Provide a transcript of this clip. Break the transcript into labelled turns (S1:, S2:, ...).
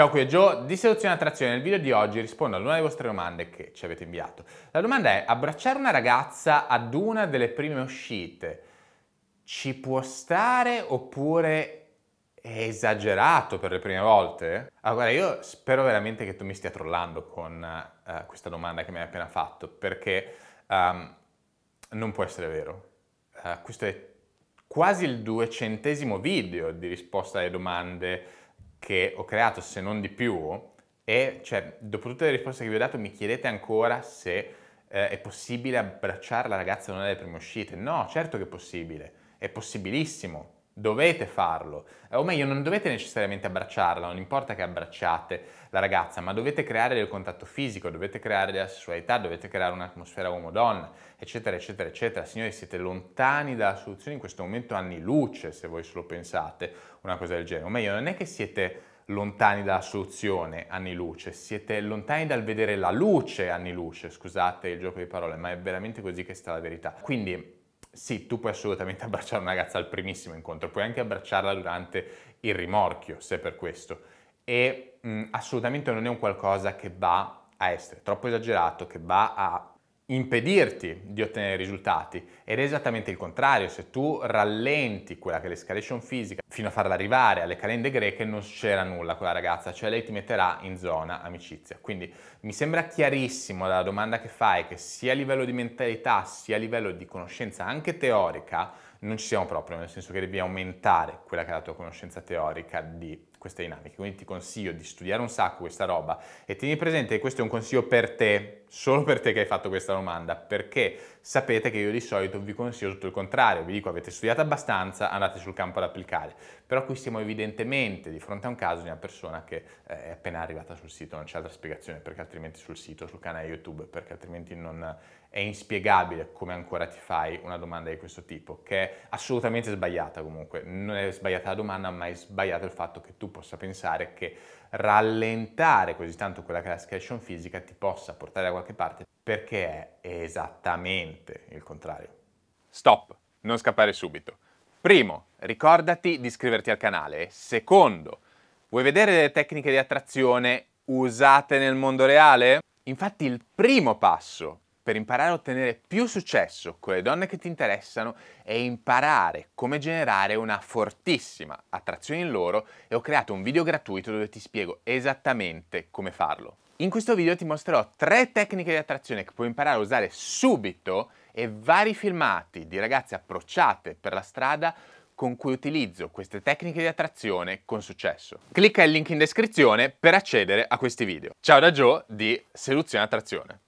S1: Ciao, qui è Joe di Seduzione e Attrazione. Nel video di oggi rispondo ad una delle vostre domande che ci avete inviato. La domanda è: abbracciare una ragazza ad una delle prime uscite ci può stare oppure è esagerato per le prime volte? Allora, ah, io spero veramente che tu mi stia trollando con uh, questa domanda che mi hai appena fatto, perché um, non può essere vero. Uh, questo è quasi il duecentesimo video di risposta alle domande che ho creato, se non di più, e cioè, dopo tutte le risposte che vi ho dato mi chiedete ancora se eh, è possibile abbracciare la ragazza non è le prime uscite. No, certo che è possibile, è possibilissimo dovete farlo, eh, o meglio non dovete necessariamente abbracciarla, non importa che abbracciate la ragazza, ma dovete creare del contatto fisico, dovete creare della sessualità, dovete creare un'atmosfera uomo-donna, eccetera, eccetera, eccetera. Signori, siete lontani dalla soluzione in questo momento anni luce, se voi solo pensate una cosa del genere, o meglio non è che siete lontani dalla soluzione anni luce, siete lontani dal vedere la luce anni luce, scusate il gioco di parole, ma è veramente così che sta la verità. Quindi sì, tu puoi assolutamente abbracciare una ragazza al primissimo incontro, puoi anche abbracciarla durante il rimorchio, se per questo. E mh, assolutamente non è un qualcosa che va a essere troppo esagerato, che va a impedirti di ottenere risultati ed è esattamente il contrario, se tu rallenti quella che è l'escalation fisica, fino a farla arrivare alle calende greche non c'era nulla con la ragazza, cioè lei ti metterà in zona amicizia. Quindi mi sembra chiarissimo dalla domanda che fai che sia a livello di mentalità sia a livello di conoscenza anche teorica non ci siamo proprio, nel senso che devi aumentare quella che è la tua conoscenza teorica di queste dinamiche. Quindi ti consiglio di studiare un sacco questa roba e tieni presente che questo è un consiglio per te, solo per te che hai fatto questa domanda, perché sapete che io di solito vi consiglio tutto il contrario, vi dico avete studiato abbastanza, andate sul campo ad applicare. Però qui siamo evidentemente di fronte a un caso di una persona che eh, è appena arrivata sul sito, non c'è altra spiegazione perché altrimenti sul sito, sul canale YouTube, perché altrimenti non è inspiegabile come ancora ti fai una domanda di questo tipo, che è assolutamente sbagliata comunque. Non è sbagliata la domanda, ma è sbagliato il fatto che tu possa pensare che rallentare così tanto quella che è la selection fisica ti possa portare da qualche parte, perché è esattamente il contrario. Stop, non scappare subito. Primo, ricordati di iscriverti al canale. Secondo, vuoi vedere delle tecniche di attrazione usate nel mondo reale? Infatti il primo passo per imparare a ottenere più successo con le donne che ti interessano è imparare come generare una fortissima attrazione in loro e ho creato un video gratuito dove ti spiego esattamente come farlo. In questo video ti mostrerò tre tecniche di attrazione che puoi imparare a usare subito e vari filmati di ragazze approcciate per la strada con cui utilizzo queste tecniche di attrazione con successo. Clicca il link in descrizione per accedere a questi video. Ciao da Joe di Seduzione Attrazione.